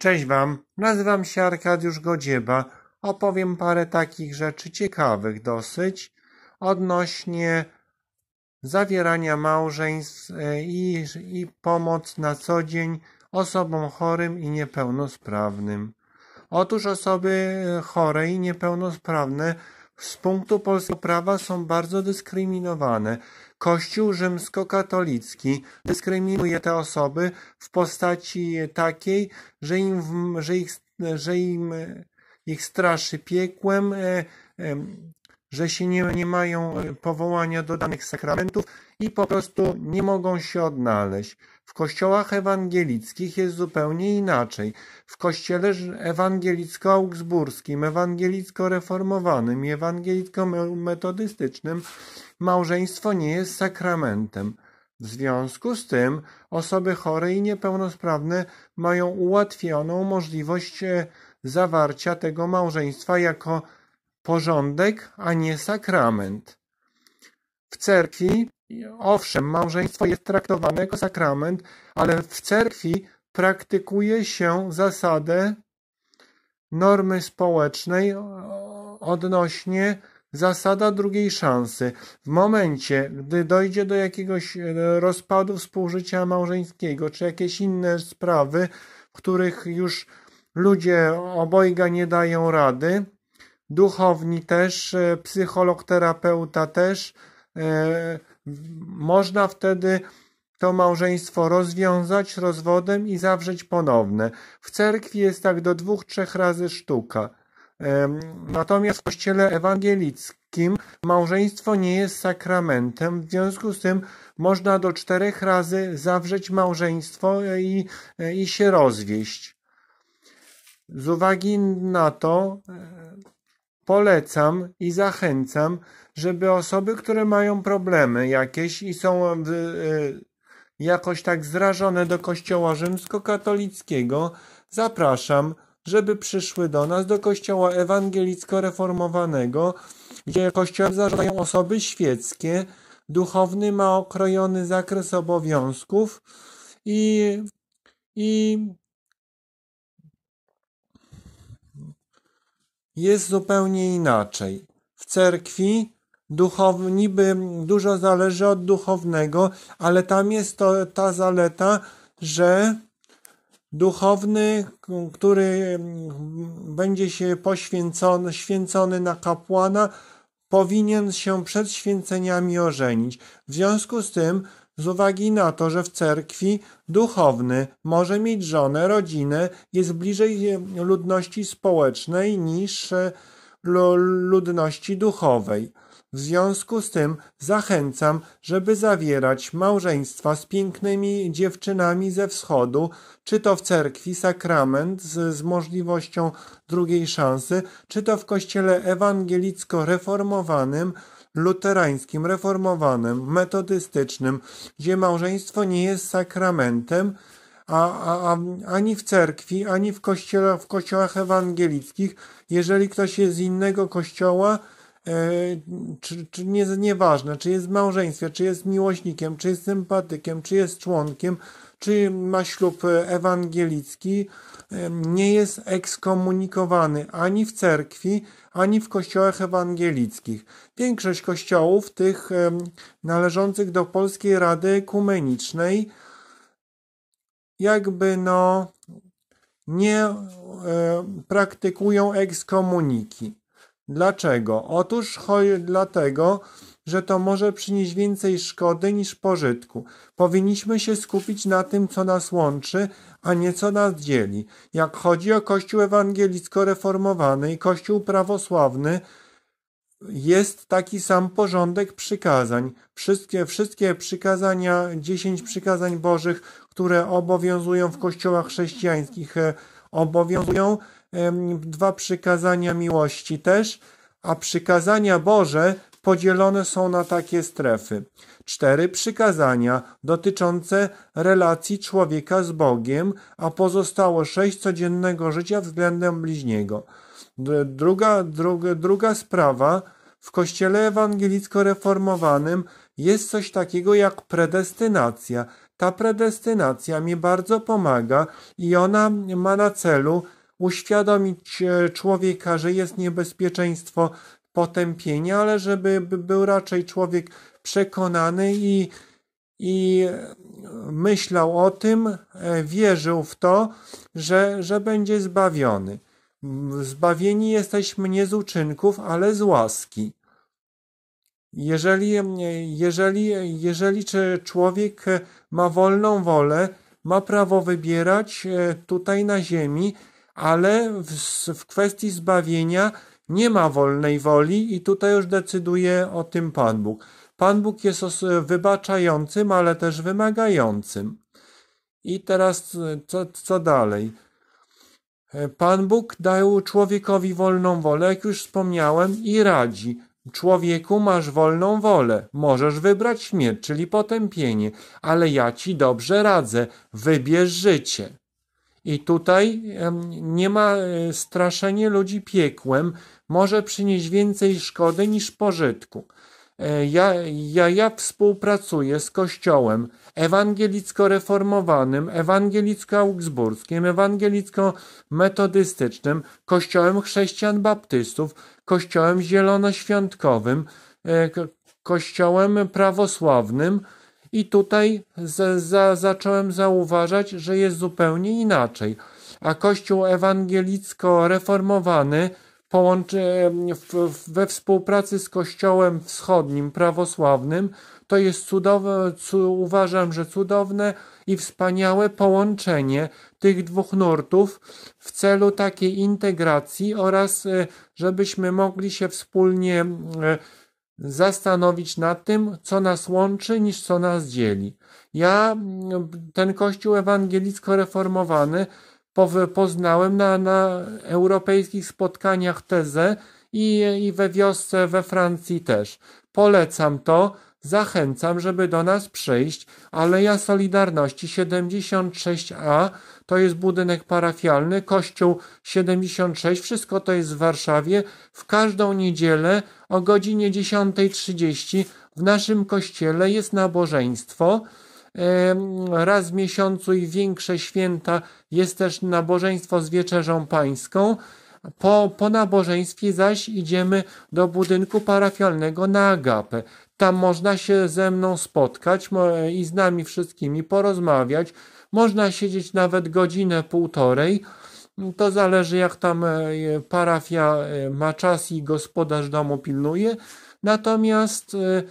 Cześć wam, nazywam się Arkadiusz Godzieba. Opowiem parę takich rzeczy ciekawych dosyć odnośnie zawierania małżeństw e, i, i pomoc na co dzień osobom chorym i niepełnosprawnym. Otóż osoby e, chore i niepełnosprawne z punktu polskiego prawa są bardzo dyskryminowane. Kościół rzymskokatolicki dyskryminuje te osoby w postaci takiej, że, im, że, ich, że im, ich straszy piekłem, e, e, że się nie, nie mają e, powołania do danych sakramentów i po prostu nie mogą się odnaleźć. W kościołach ewangelickich jest zupełnie inaczej. W kościele ewangelicko-augsburskim, ewangelicko-reformowanym i ewangelicko-metodystycznym małżeństwo nie jest sakramentem. W związku z tym osoby chore i niepełnosprawne mają ułatwioną możliwość e, zawarcia tego małżeństwa jako porządek, a nie sakrament. W cerkwi, owszem, małżeństwo jest traktowane jako sakrament, ale w cerkwi praktykuje się zasadę normy społecznej odnośnie zasada drugiej szansy. W momencie, gdy dojdzie do jakiegoś e, rozpadu współżycia małżeńskiego, czy jakieś inne sprawy, w których już ludzie obojga nie dają rady, duchowni też, e, psycholog, terapeuta też. E, można wtedy to małżeństwo rozwiązać rozwodem i zawrzeć ponowne. W cerkwi jest tak do dwóch, trzech razy sztuka. E, natomiast w kościele ewangelickim małżeństwo nie jest sakramentem, w związku z tym można do czterech razy zawrzeć małżeństwo i, i się rozwieść. Z uwagi na to, polecam i zachęcam, żeby osoby, które mają problemy jakieś i są w, y, jakoś tak zrażone do kościoła rzymskokatolickiego, zapraszam, żeby przyszły do nas, do kościoła ewangelicko-reformowanego, gdzie kościołem zarządzają osoby świeckie, duchowny ma okrojony zakres obowiązków i, i jest zupełnie inaczej. W cerkwi duchow, niby dużo zależy od duchownego, ale tam jest to, ta zaleta, że duchowny, który będzie się poświęcony, święcony na kapłana, powinien się przed święceniami ożenić. W związku z tym z uwagi na to, że w cerkwi duchowny może mieć żonę, rodzinę, jest bliżej ludności społecznej niż e, ludności duchowej. W związku z tym zachęcam, żeby zawierać małżeństwa z pięknymi dziewczynami ze wschodu, czy to w cerkwi sakrament z, z możliwością drugiej szansy, czy to w kościele ewangelicko-reformowanym, luterańskim, reformowanym, metodystycznym, gdzie małżeństwo nie jest sakramentem, a, a, a, ani w cerkwi, ani w, w kościołach ewangelickich, jeżeli ktoś jest z innego kościoła, e, czy, czy nie, nieważne, czy jest w małżeństwie, czy jest miłośnikiem, czy jest sympatykiem, czy jest członkiem, czy ma ślub e, ewangelicki, nie jest ekskomunikowany ani w cerkwi, ani w kościołach ewangelickich. Większość kościołów, tych należących do Polskiej Rady Ekumenicznej, jakby no nie e, praktykują ekskomuniki. Dlaczego? Otóż dlatego, że to może przynieść więcej szkody niż pożytku. Powinniśmy się skupić na tym, co nas łączy, a nie co nas dzieli. Jak chodzi o Kościół ewangelicko-reformowany i Kościół prawosławny, jest taki sam porządek przykazań. Wszystkie, wszystkie przykazania, dziesięć przykazań bożych, które obowiązują w kościołach chrześcijańskich, e, obowiązują dwa przykazania miłości też, a przykazania Boże podzielone są na takie strefy. Cztery przykazania dotyczące relacji człowieka z Bogiem, a pozostałe sześć codziennego życia względem bliźniego. Druga, druga, druga sprawa, w kościele ewangelicko-reformowanym jest coś takiego jak predestynacja. Ta predestynacja mi bardzo pomaga i ona ma na celu uświadomić e, człowieka, że jest niebezpieczeństwo potępienia, ale żeby był raczej człowiek przekonany i, i e, myślał o tym, e, wierzył w to, że, że będzie zbawiony. Zbawieni jesteśmy nie z uczynków, ale z łaski. Jeżeli, jeżeli, jeżeli człowiek ma wolną wolę, ma prawo wybierać tutaj na ziemi, ale w, w kwestii zbawienia nie ma wolnej woli i tutaj już decyduje o tym Pan Bóg. Pan Bóg jest wybaczającym, ale też wymagającym. I teraz e, co, co dalej? E, Pan Bóg dał człowiekowi wolną wolę, jak już wspomniałem, i radzi. Człowieku, masz wolną wolę, możesz wybrać śmierć, czyli potępienie, ale ja ci dobrze radzę, wybierz życie. I tutaj nie ma e, straszenie ludzi piekłem, może przynieść więcej szkody niż pożytku. E, ja, ja, ja współpracuję z Kościołem ewangelicko-reformowanym, ewangelicko-augsburskim, ewangelicko-metodystycznym, Kościołem chrześcijan baptystów, Kościołem zielonoświątkowym, e, Kościołem prawosławnym, i tutaj za, zacząłem zauważać, że jest zupełnie inaczej. A Kościół ewangelicko-reformowany połączy, w, we współpracy z Kościołem Wschodnim, prawosławnym, to jest cudowne, cu, uważam, że cudowne i wspaniałe połączenie tych dwóch nurtów w celu takiej integracji oraz e, żebyśmy mogli się wspólnie e, zastanowić nad tym, co nas łączy, niż co nas dzieli. Ja mm, ten kościół ewangelicko-reformowany poznałem na, na europejskich spotkaniach tezę i, i we wiosce we Francji też. Polecam to. Zachęcam, żeby do nas przyjść. Aleja Solidarności 76A to jest budynek parafialny, kościół 76, wszystko to jest w Warszawie. W każdą niedzielę o godzinie 10.30 w naszym kościele jest nabożeństwo. Raz w miesiącu i większe święta jest też nabożeństwo z wieczerzą pańską. Po, po nabożeństwie zaś idziemy do budynku parafialnego na Agapę. Tam można się ze mną spotkać i z nami wszystkimi porozmawiać. Można siedzieć nawet godzinę, półtorej. To zależy, jak tam e, parafia e, ma czas i gospodarz domu pilnuje. Natomiast e,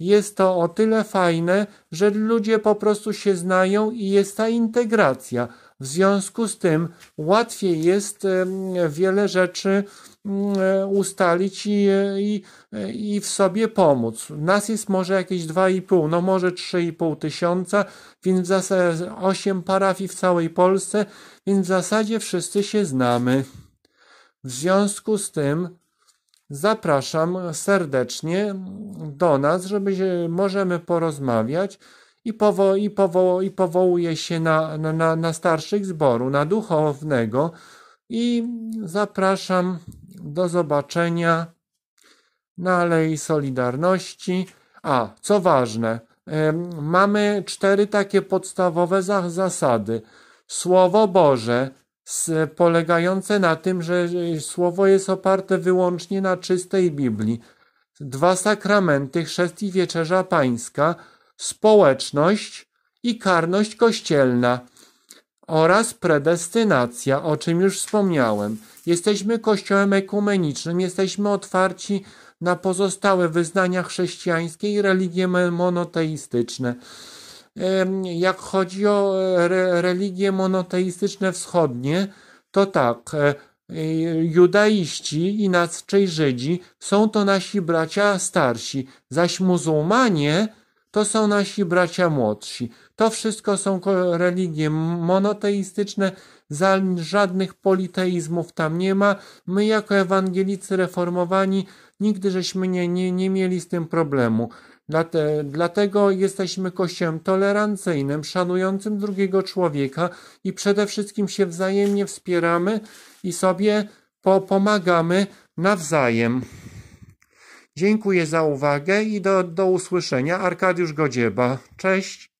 jest to o tyle fajne, że ludzie po prostu się znają i jest ta integracja. W związku z tym łatwiej jest e, wiele rzeczy mm, e, ustalić i, e, i, i w sobie pomóc. Nas jest może jakieś 2,5, no może 3,5 tysiąca, więc w zasadzie 8 parafii w całej Polsce, więc w zasadzie wszyscy się znamy. W związku z tym zapraszam serdecznie do nas, żeby się, możemy porozmawiać i, powo, i, powo, i powołuje się na, na, na starszych zboru, na duchownego. I zapraszam do zobaczenia na Alei Solidarności. A, co ważne, mamy cztery takie podstawowe zasady. Słowo Boże, polegające na tym, że słowo jest oparte wyłącznie na czystej Biblii. Dwa sakramenty, chrzest i wieczerza pańska – społeczność i karność kościelna oraz predestynacja, o czym już wspomniałem. Jesteśmy kościołem ekumenicznym, jesteśmy otwarci na pozostałe wyznania chrześcijańskie i religie monoteistyczne. Jak chodzi o e, re religie monoteistyczne wschodnie, to tak, e, e, judaiści, inaczej Żydzi, są to nasi bracia starsi, zaś muzułmanie to są nasi bracia młodsi. To wszystko są religie monoteistyczne, żadnych politeizmów tam nie ma. My jako ewangelicy reformowani nigdy żeśmy nie, nie, nie mieli z tym problemu. Dlate, dlatego jesteśmy kościołem tolerancyjnym, szanującym drugiego człowieka i przede wszystkim się wzajemnie wspieramy i sobie po pomagamy nawzajem. Dziękuję za uwagę i do, do usłyszenia. Arkadiusz Godzieba. Cześć.